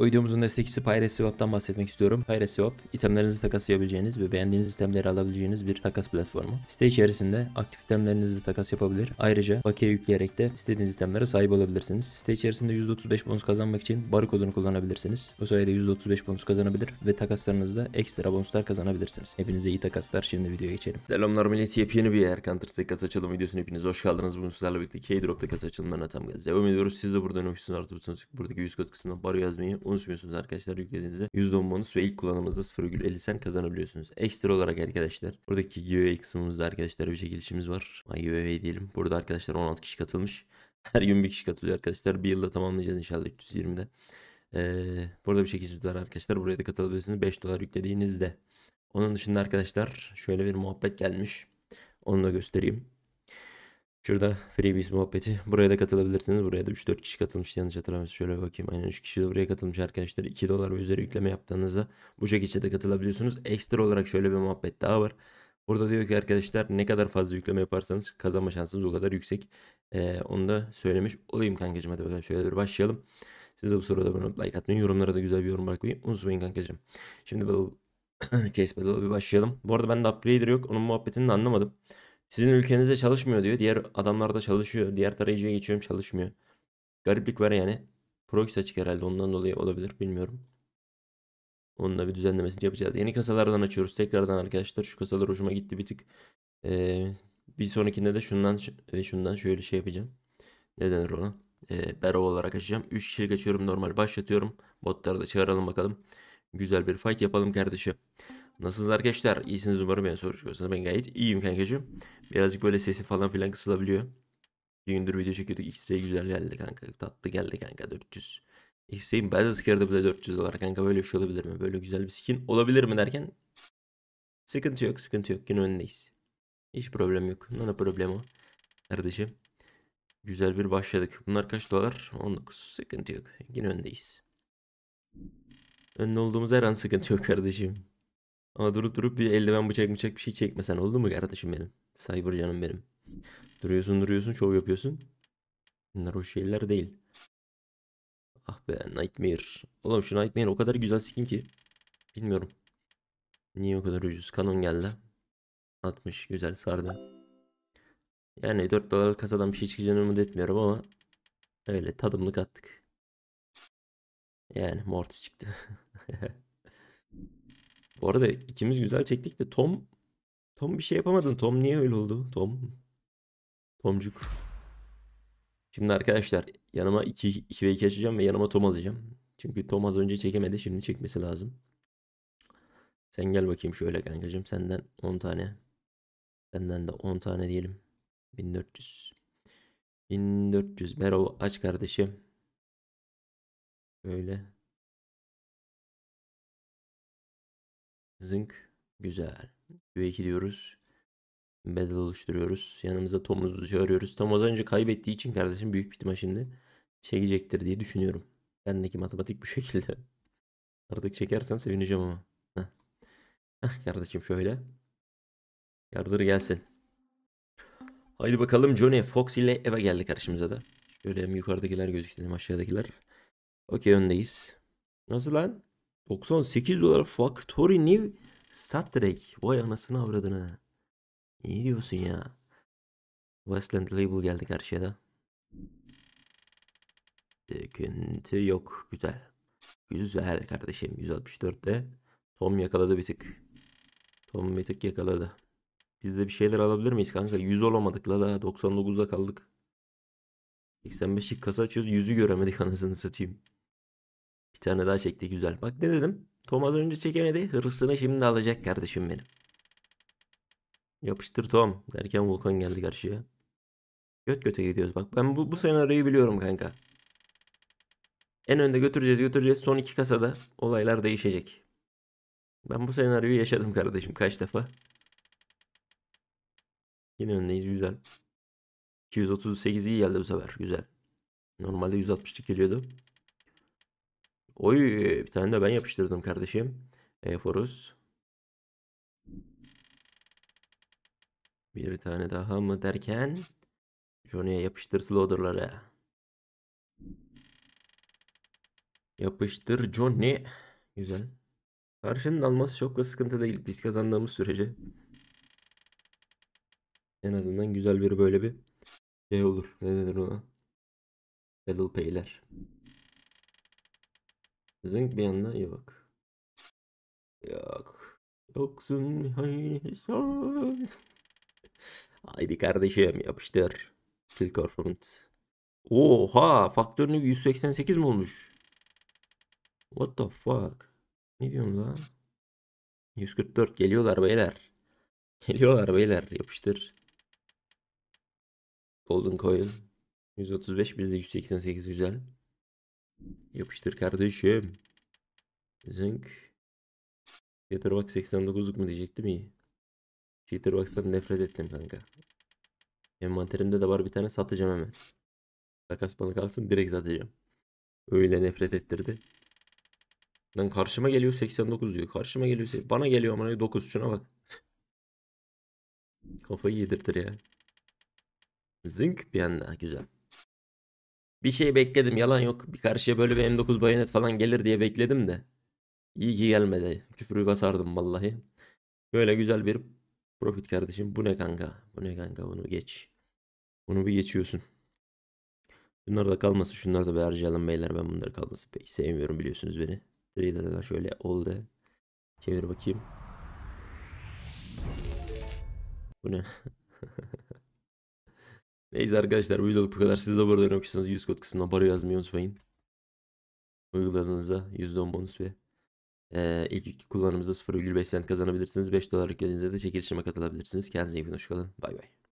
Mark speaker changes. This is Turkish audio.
Speaker 1: Bu videomuzun destekçisi PyreSwap'tan bahsetmek istiyorum. PyreSwap, itemlerinizi takaslayabileceğiniz ve beğendiğiniz itemleri alabileceğiniz bir takas platformu. Site içerisinde aktif itemlerinizi takas yapabilir. Ayrıca bakiye yükleyerek de istediğiniz itemlere sahip olabilirsiniz. Site içerisinde %35 bonus kazanmak için barkodunu kullanabilirsiniz. Bu sayede %35 bonus kazanabilir ve takaslarınızda ekstra bonuslar kazanabilirsiniz. Hepinize iyi takaslar. Şimdi videoya geçelim. Selamlar millet. Yepyeni bir yer Counter Strike kasa açılımı videosuna hepiniz hoş geldiniz. Bugün sizlerle birlikte K-Drop'ta kasa açılımlarına tam gaz devam ediyoruz. Siz de burada önemlisiniz artı butonuna buradaki 100 kod kısmından baro yazmayı unutmuyorsunuz arkadaşlar yüklediğinizde %10 bonus ve ilk kullanımınızda 0,50 sen kazanabiliyorsunuz. Ekstra olarak arkadaşlar buradaki giveaway kısmımızda arkadaşlar bir çekilişimiz var. Ay giveaway diyelim. Burada arkadaşlar 16 kişi katılmış. Her gün bir kişi katılıyor arkadaşlar. Bir yılda tamamlayacağız inşallah 320'de. Ee, burada bir çekilişimiz var arkadaşlar. Buraya da katılabilirsiniz 5 dolar yüklediğinizde. Onun dışında arkadaşlar şöyle bir muhabbet gelmiş. Onu da göstereyim. Şurada freebies muhabbeti. Buraya da katılabilirsiniz. Buraya da 3-4 kişi katılmış. Yanlış hatırlamıyorsam şöyle bakayım. Aynen 3 kişi de buraya katılmış arkadaşlar. 2 dolar ve üzeri yükleme yaptığınızda bu şekilde de katılabiliyorsunuz. Ekstra olarak şöyle bir muhabbet daha var. Burada diyor ki arkadaşlar ne kadar fazla yükleme yaparsanız kazanma şansınız o kadar yüksek. Ee, onu da söylemiş olayım kankacığım. Hadi bakalım şöyle bir başlayalım. Siz de bu soruda bana like atmayın. yorumlara da güzel bir yorum bırakmayı unutmayın kankacığım. Şimdi battle, case battle'a bir başlayalım. Bu arada bende upgrader yok. Onun muhabbetini de anlamadım. Sizin ülkenizde çalışmıyor diyor. Diğer adamlarda çalışıyor. Diğer tarayıcıya geçiyorum çalışmıyor. Gariplik var yani. Proxy açık herhalde ondan dolayı olabilir bilmiyorum. Onun da bir düzenlemesini yapacağız. Yeni kasalardan açıyoruz tekrardan arkadaşlar. Şu kasalar hoşuma gitti bir tık. Ee, bir sonrakinde de şundan ve şundan şöyle şey yapacağım. Ne denir ona? Ee, bero olarak açacağım. 3 kişilik açıyorum normal başlatıyorum. Botları da çıkaralım bakalım. Güzel bir fight yapalım kardeşim. Nasılsınız arkadaşlar? İyisiniz umarım ben soru çıkıyorsanız ben gayet iyiyim kankacığım. Birazcık böyle sesi falan filan kısılabiliyor. Bir gündür video çekiyorduk. XT güzel geldi kanka. Tatlı geldi kanka 400. XT'yim bazı de sıkırdı bile 400 dolar kanka. Böyle bir şey olabilir mi? Böyle güzel bir skin olabilir mi derken sıkıntı yok sıkıntı yok. Yine önündeyiz. Hiç problem yok. Nana problem o. Kardeşim. Güzel bir başladık. Bunlar kaç dolar? 19. Sıkıntı yok. Yine önündeyiz. Önde olduğumuz her an sıkıntı yok kardeşim. Ama durup durup bir eldiven bıçak bıçak bir şey çekmesen oldu mu kardeşim benim? Cyber canım benim. Duruyorsun duruyorsun şov yapıyorsun. Bunlar o şeyler değil. Ah be Nightmare. Oğlum şu Nightmare o kadar güzel skin ki. Bilmiyorum. Niye o kadar ucuz? Kanon geldi. 60 güzel sardı. Yani 4 dolar kasadan bir şey çıkacağını umut etmiyorum ama öyle tadımlık attık. Yani mortis çıktı. Bu arada ikimiz güzel çektik de Tom Tom bir şey yapamadın. Tom niye öyle oldu? Tom. Tomcuk. Şimdi arkadaşlar yanıma 2, 2 ve 2 açacağım ve yanıma Tom alacağım. Çünkü Tom az önce çekemedi. Şimdi çekmesi lazım. Sen gel bakayım şöyle kankacığım. Senden 10 tane. Senden de 10 tane diyelim. 1400. 1400. Bero aç kardeşim. Böyle. Zinc Güzel. Q2 diyoruz. Bedel oluşturuyoruz. Yanımıza Tom'umuzu çağırıyoruz. Tom az önce kaybettiği için kardeşim büyük bir ihtimal şimdi çekecektir diye düşünüyorum. Bendeki matematik bu şekilde. Artık çekersen sevineceğim ama. Heh. Heh kardeşim şöyle. Yardır gelsin. Haydi bakalım Johnny Fox ile eve geldi karşımıza da. Şöyle hem yukarıdakiler gözüktü hem aşağıdakiler. Okey öndeyiz. Nasıl lan? 98 dolar Factory New satrek Vay anasını avradını. Ne diyorsun ya? Westland Label geldi karşıya da. Döküntü yok. Güzel. Güzel kardeşim. 164'te Tom yakaladı bir tık. Tom bir tık yakaladı. Biz de bir şeyler alabilir miyiz kanka? 100 olamadık la da 99'a kaldık. 85'lik kasa açıyoruz. 100'ü göremedik anasını satayım. Bir tane daha çekti güzel. Bak ne dedim? Tom az önce çekemedi. Hırsını şimdi alacak kardeşim benim. Yapıştır Tom. Derken vulkan geldi karşıya. Göt göte gidiyoruz bak. Ben bu, bu senaryoyu biliyorum kanka. En önde götüreceğiz götüreceğiz. Son iki kasada olaylar değişecek. Ben bu senaryoyu yaşadım kardeşim kaç defa. Yine öndeyiz güzel. 238 iyi geldi bu sefer güzel. Normalde 162 geliyordu. Oy bir tane de ben yapıştırdım kardeşim. Eforus. Bir tane daha mı derken Johnny'e yapıştır slaughter'ları. Yapıştır Johnny. Güzel. Karşının alması çok da sıkıntı değil. Biz kazandığımız sürece. En azından güzel bir böyle bir şey olur. Ne denir ona? Battle pay'ler. Zınk bir anda yok. Yok. Yoksun hayır. Haydi kardeşim yapıştır. Kill confirmed. Oha faktörünü 188 mi olmuş? What the fuck? Ne diyorsun lan? 144 geliyorlar beyler. Geliyorlar beyler yapıştır. Golden Coil. 135 bizde 188 güzel. Yapıştır kardeşim. Zınk. Jitterbug 89'luk mu diyecektim iyi. Jitterbug'dan nefret ettim kanka. Envanterimde de var bir tane satacağım hemen. Takas bana kalksın direkt satacağım. Öyle nefret ettirdi. Lan karşıma geliyor 89 diyor. Karşıma geliyor. Bana geliyor ama 9 şuna bak. Kafayı yedirtir ya. Zink bir anda güzel. Bir şey bekledim yalan yok. Bir karşıya böyle bir M9 bayonet falan gelir diye bekledim de. İyi ki gelmedi. Küfürü basardım vallahi. Böyle güzel bir profit kardeşim. Bu ne kanka? Bu ne kanka? Bunu geç. Bunu bir geçiyorsun. Bunlar da kalması. Şunlar da bir harcayalım beyler. Ben bunları kalması pek sevmiyorum biliyorsunuz beni. Trader'dan şöyle oldu. Çevir bakayım. Bu ne? Neyse arkadaşlar bu videoluk bu kadar. Siz de burada öğrenmişsiniz. yüz kod kısmına para yazmayı unutmayın. Uyguladığınızda %10 bonus ve e, ilk iki kullanımınızda 0,5 sent kazanabilirsiniz. 5 dolarlık gelinizde de çekilişime katılabilirsiniz. Kendinize iyi bakın. Hoşçakalın. Bay bay.